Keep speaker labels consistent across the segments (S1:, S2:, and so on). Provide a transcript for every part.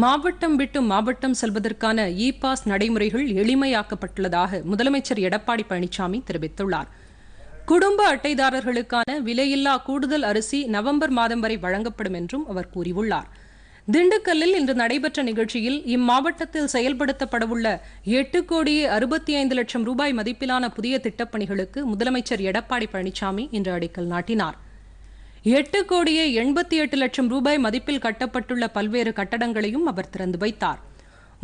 S1: மாவட்டம் விட்டு மாவட்டம் செல்வதற்கான இ பாஸ் நடைமுறைகள் எளிமையாக்கப்பட்டுள்ளதாக முதலமைச்சர் எடப்பாடி பழனிசாமி தெரிவித்துள்ளார் குடும்ப அட்டைதாரர்களுக்கான விலையில்லா கூடுதல் அரிசி நவம்பர் மாதம் வரை வழங்கப்படும் என்றும் அவர் கூறியுள்ளார் திண்டுக்கல்லில் இன்று நடைபெற்ற நிகழ்ச்சியில் இம்மாவட்டத்தில் செயல்படுத்தப்படவுள்ள எட்டு கோடியே அறுபத்தி ஐந்து லட்சம் ரூபாய் மதிப்பிலான புதிய திட்டப்பணிகளுக்கு முதலமைச்சர் எடப்பாடி பழனிசாமி இன்று அடிக்கல் நாட்டினாா் எட்டு கோடியே எண்பத்தி எட்டு லட்சம் ரூபாய் மதிப்பில் கட்டப்பட்டுள்ள பல்வேறு கட்டடங்களையும் அவர் திறந்து வைத்தார்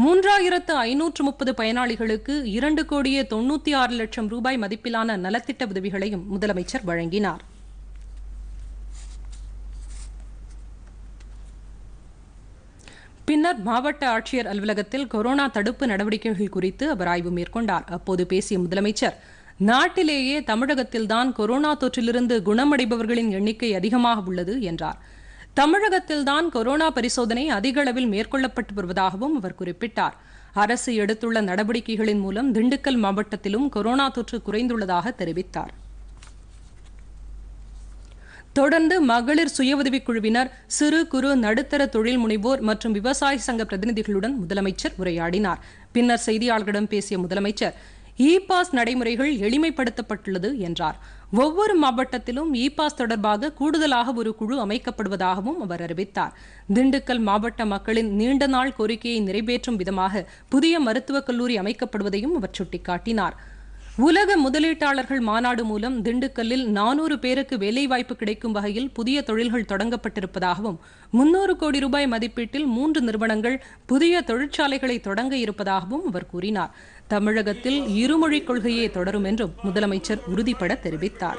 S1: மூன்றாயிரத்து ஐநூற்று முப்பது பயனாளிகளுக்கு இரண்டு கோடியே தொண்ணூற்றி ஆறு லட்சம் ரூபாய் மதிப்பிலான நலத்திட்ட உதவிகளையும் முதலமைச்சர் வழங்கினார் பின்னர் மாவட்ட ஆட்சியர் அலுவலகத்தில் கொரோனா தடுப்பு நடவடிக்கைகள் குறித்து அவர் ஆய்வு மேற்கொண்டார் அப்போது பேசிய முதலமைச்சர் நாட்டிலேயே தமிழகத்தில்தான் கொரோனா தொற்றிலிருந்து குணமடைபவர்களின் எண்ணிக்கை அதிகமாக உள்ளது என்றார் தமிழகத்தில்தான் கொரோனா பரிசோதனை அதிக அளவில் மேற்கொள்ளப்பட்டு வருவதாகவும் அவர் குறிப்பிட்டார் அரசு எடுத்துள்ள நடவடிக்கைகளின் மூலம் திண்டுக்கல் மாவட்டத்திலும் கொரோனா தொற்று குறைந்துள்ளதாக தெரிவித்தார் தொடர்ந்து மகளிர் சுய குழுவினர் சிறு குறு நடுத்தர தொழில் முனைவோர் மற்றும் விவசாய சங்க பிரதிநிதிகளுடன் முதலமைச்சர் உரையாடினார் பின்னர் செய்தியாளர்களிடம் பேசிய முதலமைச்சர் இ பாஸ் நடைமுறைகள் எளிமைப்படுத்தப்பட்டுள்ளது என்றார் ஒவ்வொரு மாவட்டத்திலும் இ பாஸ் தொடர்பாக கூடுதலாக ஒரு குழு அமைக்கப்படுவதாகவும் அவர் அறிவித்தார் திண்டுக்கல் மாவட்ட மக்களின் நீண்ட நாள் கோரிக்கையை நிறைவேற்றும் விதமாக புதிய மருத்துவக் கல்லூரி அமைக்கப்படுவதையும் அவர் சுட்டிக்காட்டினார் உலக முதலீட்டாளர்கள் மாநாடு மூலம் திண்டுக்கல்லில் நானூறு பேருக்கு வேலைவாய்ப்பு கிடைக்கும் வகையில் புதிய தொழில்கள் தொடங்கப்பட்டிருப்பதாகவும் முன்னூறு கோடி ரூபாய் மதிப்பீட்டில் மூன்று நிறுவனங்கள் புதிய தொழிற்சாலைகளை தொடங்க இருப்பதாகவும் அவர் கூறினார் தமிழகத்தில் இருமொழிக் கொள்கையே தொடரும் என்றும் முதலமைச்சர் உறுதிபட தெரிவித்தார்